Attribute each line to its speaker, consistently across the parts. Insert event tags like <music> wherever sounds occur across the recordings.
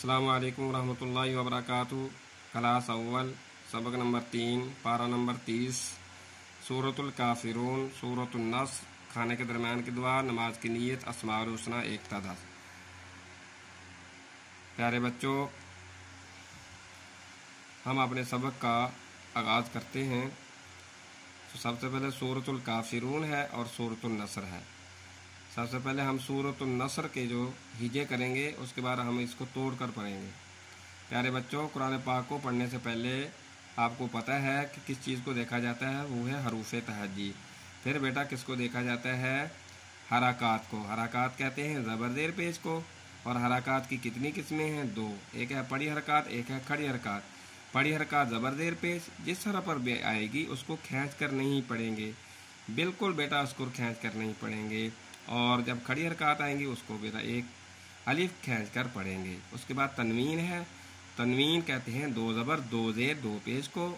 Speaker 1: السلام علیکم ورحمۃ اللہ وبرکاتہ کلاس اول سبق نمبر تین پارہ نمبر تیس صورت القافرون صورت النص کھانے کے درمیان کی دعا نماز کی نیت اسماع الحسنہ ایک تعداد پیارے بچوں ہم اپنے سبق کا آغاز کرتے ہیں تو سب سے پہلے صورت القافرون ہے اور صورت النصر ہے سب سے پہلے ہم صورت النصر کے جو ہیجے کریں گے اس کے بعد ہم اس کو توڑ کر پڑھیں گے پیارے بچوں قرآن پاک کو پڑھنے سے پہلے آپ کو پتہ ہے کہ کس چیز کو دیکھا جاتا ہے وہ ہے حروف تہجی پھر بیٹا کس کو دیکھا جاتا ہے حراکات کو حراکات کہتے ہیں زبردیر پیج کو اور حراکات کی کتنی قسمیں ہیں دو ایک ہے پڑی حرکات ایک ہے کھڑی حرکات پڑی حرکات زبر دیر پیش جس طرح پر آئے گی اس کو کھینچ کر نہیں پڑھیں گے بالکل بیٹا اس کو کھینچ کر نہیں پڑھیں گے اور جب کھڑی حرکات آئیں گی اس کو بیٹا ایک الف کھینچ کر پڑھیں گے اس کے بعد تنوین ہے تنوین کہتے ہیں دو زبر دو زیر دو پیش کو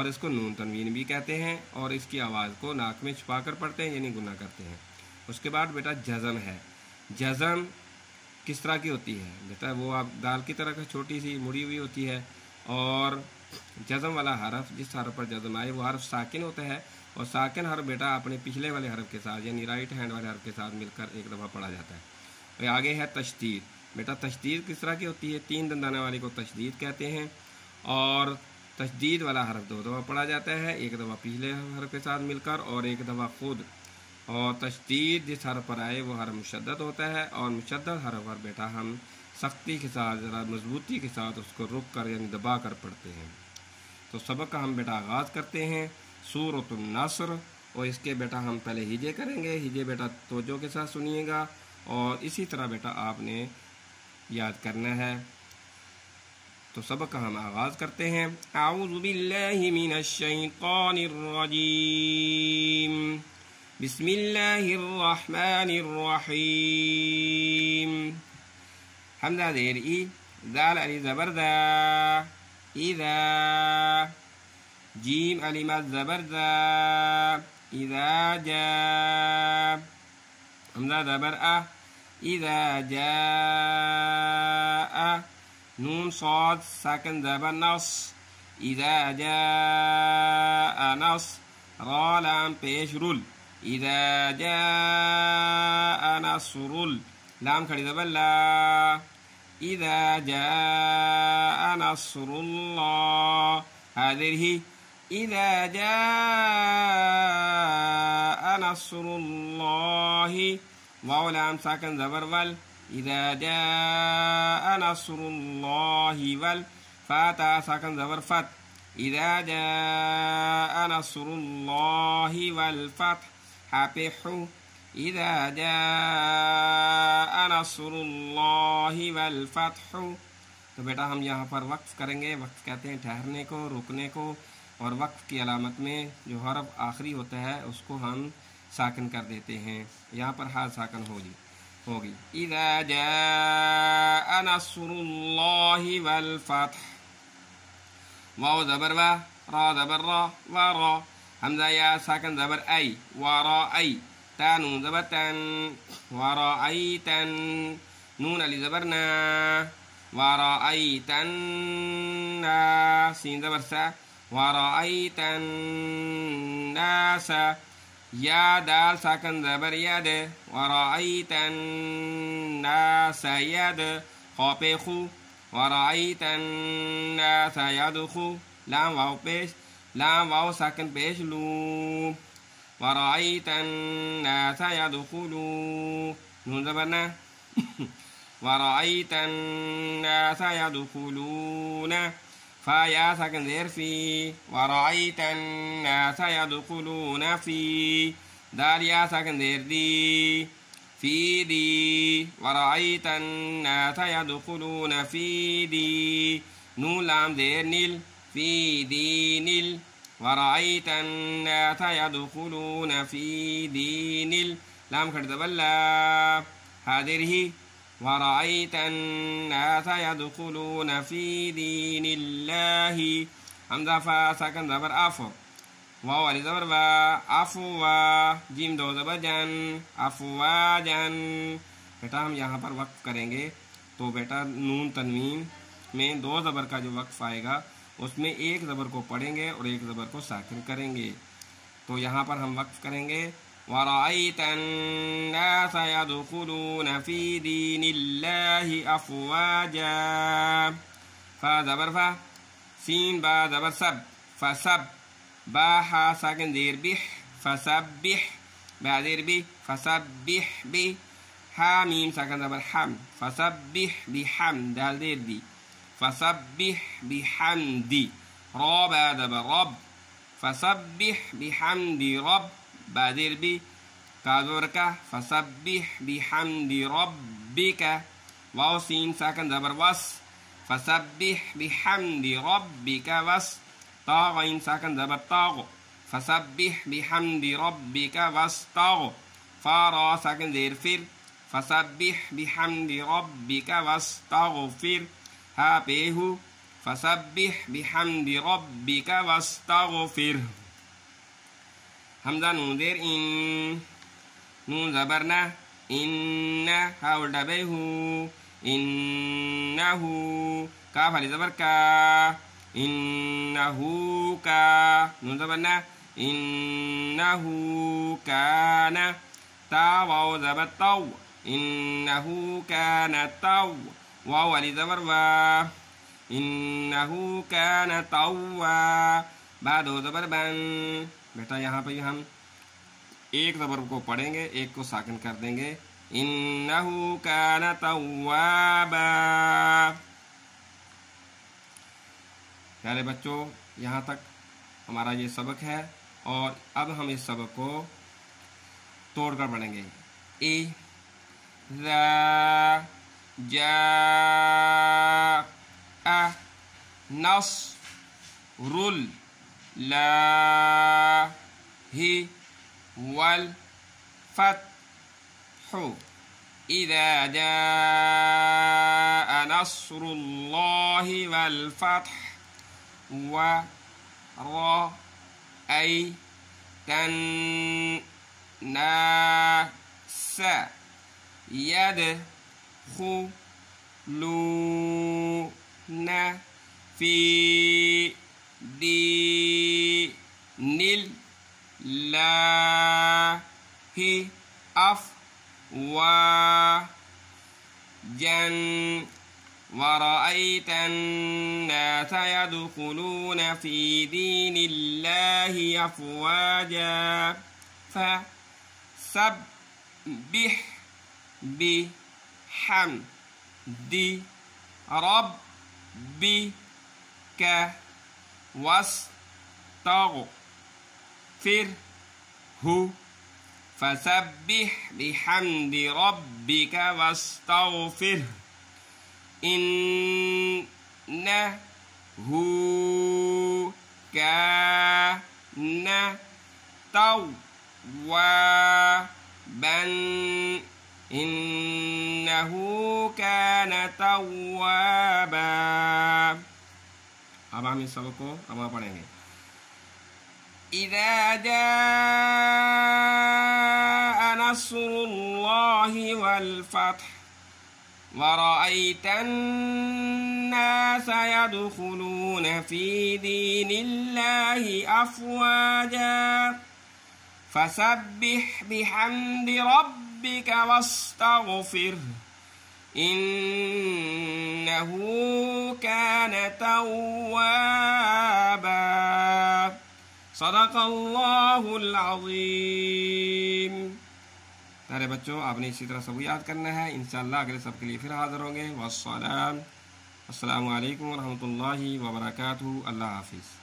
Speaker 1: اور اس کو نون تنوین بھی کہتے ہیں اور اس کی آواز کو ناک میں چھپا کر پڑھتے ہیں یعنی گناہ کرتے ہیں اس کے بعد بیٹا جزم ہے جزم کس طرح کی ہوتی ہے بیٹا وہ آپ دال کی طرح چھوٹی سی مڑی ہوئی ہوتی ہے اور جزم والا حرف جس حرف پر جزم آئے وہ حرف ساکن ہوتا ہے اور ساکن حرف بیٹا اپنے پچھلے والے حرف کے ساتھ یعنی رائٹ ہینڈ والے حرف کے ساتھ مل کر ایک دفعہ پڑھا جاتا ہے آگے ہے تشدید بیٹا تشدید کس طرح کی ہوتی ہے تین دندانے والی کو تشدید کہتے ہیں اور تشدید والا حرف دو دفعہ پڑھا جاتا ہے ایک دفعہ پچھلے حرف کے ساتھ مل کر اور ایک دفعہ خود اور تشدید جس حرف پر آئے وہ حرف مشدد ہوتا ہے اور مشدد حرف پر بیٹا ہم سختی کے ساتھ ذرا مضبوطی کے ساتھ اس کو رک کر یعنی دبا کر پڑھتے ہیں تو سبق کا ہم بیٹا آغاز کرتے ہیں سور و تنصر اور اس کے بیٹا ہم پہلے ہجے کریں گے ہجے بیٹا توجہ کے ساتھ سنیے گا اور اسی طرح بیٹا آپ نے یاد کرنا ہے تو سبق کا ہم آغاز کرتے ہیں اعوذ باللہ من الشیطان الرجیم بسم اللہ الرحمن الرحیم همزة دير يعني إي زال ألي زبر ذا إذا جيم ألي زبر ذا إذا جاء همزة زبر أ إذا جاء نون صاد ساكن زبر نص إذا جاء نص را لام بيش رول إذا جاء نصر لام کھڑی زبر لا إذا جاء نصر الله هذه إذا جاء نصر الله واو لام ساكن زبر وال إذا جاء نصر الله وال فاتا ساكن زبر فت إذا جاء نصر الله والفتح حبيحو انسر اللہ ولفت ہو تو بیٹا ہم یہاں پر وقف کریں گے وقف کہتے ہیں ٹھہرنے کو رکنے کو اور وقف کی علامت میں جو حرب آخری ہوتا ہے اس کو ہم ساکن کر دیتے ہیں یہاں پر ہر ساکن جی، ہوگی ہو گئی ادا جناسر و زبر و حمزہ یا ساکن زبر ای زبرآئی را ای تانون زبرتن ورأيتن نون لزبرنا ورأيتن سين زبرسا ورأيتن ناسا يا دال ساكن زبر يد ورأيتن ناس يد خوبيخو ورأيت الناس يدخو لام واو بيش لام واو ساكن بيش لوم ورأيت الناس يدخلون <laughs> ورأيت الناس يدخلون فيا سكن في ورأيت الناس يدخلون في دار يا سكن دي في دي ورأيت الناس يدخلون في دي نون لام دير نيل في نيل ورأيت الناس يدخلون في دين لام خدب الله هذه ورأيت الناس يدخلون في دين الله همزة فا ساكن زبر أفو واو علي زبر با أفوا جيم دو زبر جان أفو جان बेटा हम यहाँ पर वक्फ करेंगे तो बेटा नून तनवीन में दो ज़बर का जो वक्फ आएगा اس میں ایک زبر کو پڑھیں گے اور ایک زبر کو ساکن کریں گے تو یہاں پر ہم وقف کریں گے وَرَعَيْتَ النَّاسَ يَدْخُلُونَ فِي دِينِ اللَّهِ أَفْوَاجَا فَا زَبَرْ فَا سِين بَا زَبَرْ سَبْ فَسَبْ بَا حَا سَاكِن دِير بِح فَسَبْ بِح بَا دِير بِ فَسَبْ بِح بِ حَامِيم سَاكَن زَبَرْ حَمْ فَسَبْ بِح بِحَمْ دَال دِير بِ فسبح بحمد را بعد رب فسبح بحمد رب بعدين بي كادورك فسبح بحمد ربك واو سين ساكن زبر وس فسبح بحمد ربك وس طاغ عين ساكن زبر طاغ فسبح بحمد ربك واستغ فارا ساكن زير فر فسبح بحمد ربك واستغفر هابيه فسبح بحمد ربك واستغفر همزة نون إن نون زبرنا إن هاول دبيه إنه كاف لزبر كا إنه كا نون زبرنا إنه كان تاو زبر تو إنه كان تو واو علی زبر وا انہو کان تاوا بادو زبر بن بیٹا یہاں پہ ہم ایک زبر کو پڑھیں گے ایک کو ساکن کر دیں گے انہو کان توابا پیارے بچوں یہاں تک ہمارا یہ سبق ہے اور اب ہم اس سبق کو توڑ کر پڑھیں گے ای زبر جاء نصر الله والفتح إذا جاء نصر الله والفتح ورأيت الناس يد يدخلون في دين الله أفواجا ورأيت الناس يدخلون في دين الله أفواجا فسبح به حمد ربك واستغفره فسبح بحمد ربك واستغفره إنه كان توابا إنه كان توابا أبا من سبقو أبا بنيه إذا جاء نصر الله والفتح ورأيت الناس يدخلون في دين الله أفواجا فسبح بحمد ربك ربك واستغفر إنه كان توابا صدق الله العظيم ترى بچو آپ نے اسی طرح سب یاد کرنا ہے انشاءاللہ اگلے سب کے لئے پھر حاضر ہوں گے والسلام السلام علیکم ورحمت اللہ وبرکاتہ اللہ حافظ